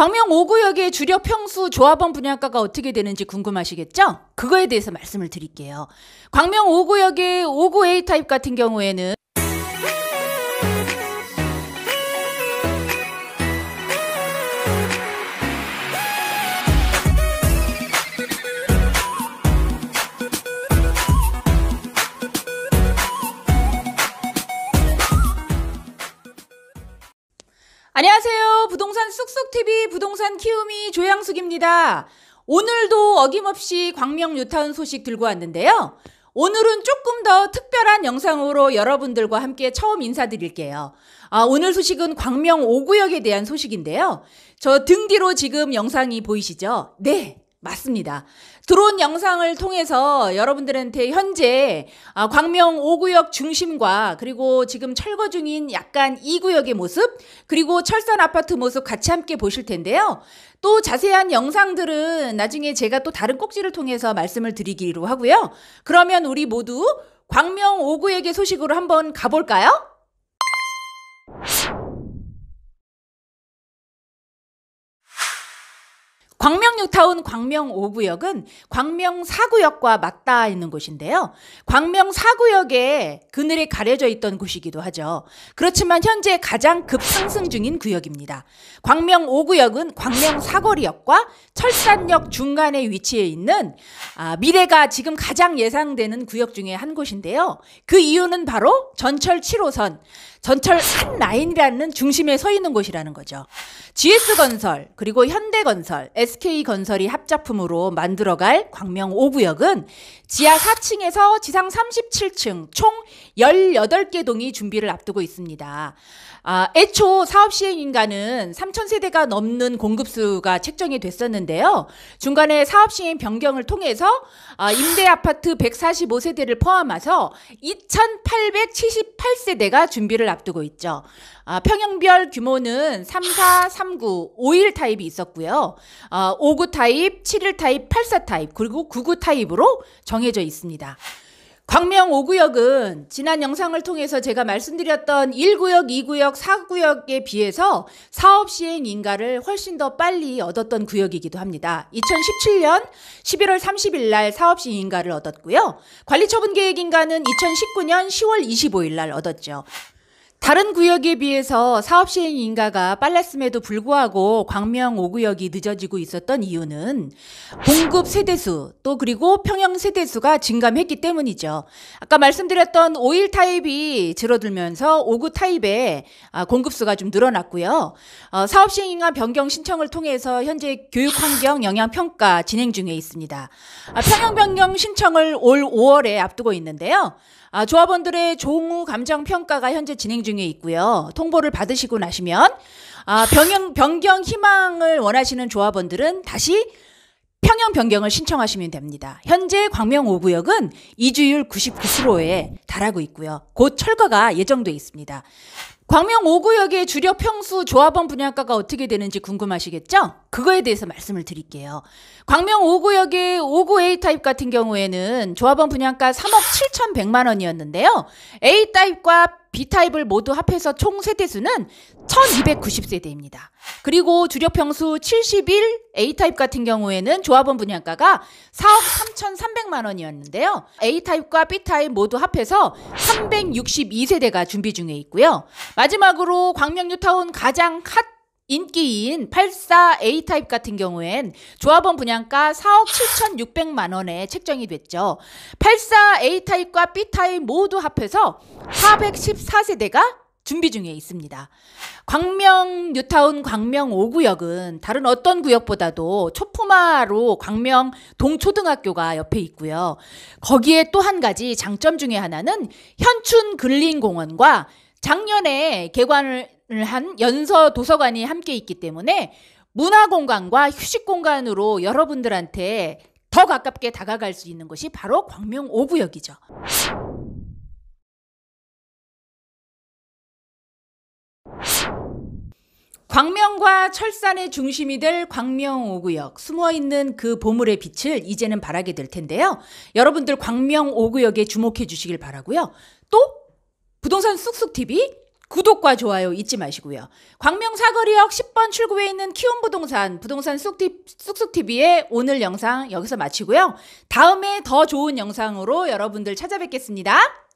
광명 5구역의 주력 평수 조합원 분양가가 어떻게 되는지 궁금하시겠죠? 그거에 대해서 말씀을 드릴게요. 광명 5구역의 5구 A 타입 같은 경우에는 부동산 쑥쑥TV 부동산 키움이 조양숙입니다. 오늘도 어김없이 광명 뉴타운 소식 들고 왔는데요. 오늘은 조금 더 특별한 영상으로 여러분들과 함께 처음 인사드릴게요. 아, 오늘 소식은 광명 5구역에 대한 소식인데요. 저 등 뒤로 지금 영상이 보이시죠? 네, 맞습니다. 드론 영상을 통해서 여러분들한테 현재 아, 광명 5구역 중심과 그리고 지금 철거 중인 약간 2구역의 모습 그리고 철산 아파트 모습 같이 함께 보실 텐데요. 또 자세한 영상들은 나중에 제가 또 다른 꼭지를 통해서 말씀을 드리기로 하고요. 그러면 우리 모두 광명 5구역의 소식으로 한번 가볼까요? 뉴타운 광명 5구역은 광명 4구역과 맞닿아 있는 곳인데요. 광명 4구역에 그늘에 가려져 있던 곳이기도 하죠. 그렇지만 현재 가장 급상승 중인 구역입니다. 광명 5구역은 광명 사거리역과 철산역 중간에 위치해 있는 아, 미래가 지금 가장 예상되는 구역 중에 한 곳인데요. 그 이유는 바로 전철 7호선, 전철 한 라인이라는 중심에 서 있는 곳이라는 거죠. GS건설 그리고 현대건설, SK건설이 합작품으로 만들어갈 광명 5구역은 지하 4층에서 지상 37층 총 18개 동이 준비를 앞두고 있습니다. 아, 애초 사업 시행인가는 3,000세대가 넘는 공급수가 책정이 됐었는데요. 중간에 사업 시행 변경을 통해서 아, 임대 아파트 145세대를 포함해서 2,878세대가 준비를 앞두고 있죠. 아, 평형별 규모는 3, 4, 3, 3구, 5일 타입이 있었고요. 어, 5구 타입, 7일 타입, 84 타입, 그리고 9구 타입으로 정해져 있습니다. 광명 5구역은 지난 영상을 통해서 제가 말씀드렸던 1구역, 2구역, 4구역에 비해서 사업 시행 인가를 훨씬 더 빨리 얻었던 구역이기도 합니다. 2017년 11월 30일 날 사업 시행 인가를 얻었고요. 관리처분 계획 인가는 2019년 10월 25일 날 얻었죠. 다른 구역에 비해서 사업 시행 인가가 빨랐음에도 불구하고 광명 5구역이 늦어지고 있었던 이유는 공급 세대수 또 그리고 평형 세대수가 증감했기 때문이죠. 아까 말씀드렸던 5일 타입이 줄어들면서 5구 타입의 아, 공급수가 좀 늘어났고요. 어, 사업 시행 인가 변경 신청을 통해서 현재 교육 환경 영향 평가 진행 중에 있습니다. 아, 평형 변경 신청을 올 5월에 앞두고 있는데요. 아, 조합원들의 종우 감정 평가가 현재 진행 중 중에 있고요. 통보를 받으시고 나시면 아, 병영, 변경 희망을 원하시는 조합원들은 다시 평형 변경을 신청하시면 됩니다. 현재 광명 5구역은 이주율 99%에 잘하고 있고요. 곧 철거가 예정돼 있습니다. 광명 5구역의 주력 평수 조합원 분양가가 어떻게 되는지 궁금하시겠죠? 그거에 대해서 말씀을 드릴게요. 광명 5구역의 5구 A 타입 같은 경우에는 조합원 분양가 3억 7,100만 원이었는데요. A 타입과 B 타입을 모두 합해서 총 세대수는 1,290세대입니다. 그리고 주력 평수 71 A타입 같은 경우에는 조합원 분양가가 4억 3,300만 원이었는데요. A타입과 B타입 모두 합해서 362세대가 준비 중에 있고요. 마지막으로 광명뉴타운 가장 핫 인기인 84A 타입 같은 경우엔 조합원 분양가 4억 7,600만 원에 책정이 됐죠. 84A 타입과 B 타입 모두 합해서 414세대가 준비 중에 있습니다. 광명 뉴타운 광명 5구역은 다른 어떤 구역보다도 초포마로 광명 동초등학교가 옆에 있고요. 거기에 또 한 가지 장점 중에 하나는 현춘 근린공원과 작년에 개관을 한 연서 도서관이 함께 있기 때문에 문화공간과 휴식공간으로 여러분들한테 더 가깝게 다가갈 수 있는 곳이 바로 광명 5구역이죠. 광명과 철산의 중심이 될 광명 5구역 숨어 있는 그 보물의 빛을 이제는 바라게 될 텐데요. 여러분들 광명 5구역에 주목해 주시길 바라고요. 또 부동산 쑥쑥 TV 구독과 좋아요 잊지 마시고요. 광명 사거리역 10번 출구에 있는 키움 부동산 부동산 쑥쑥 TV의 오늘 영상 여기서 마치고요. 다음에 더 좋은 영상으로 여러분들 찾아뵙겠습니다.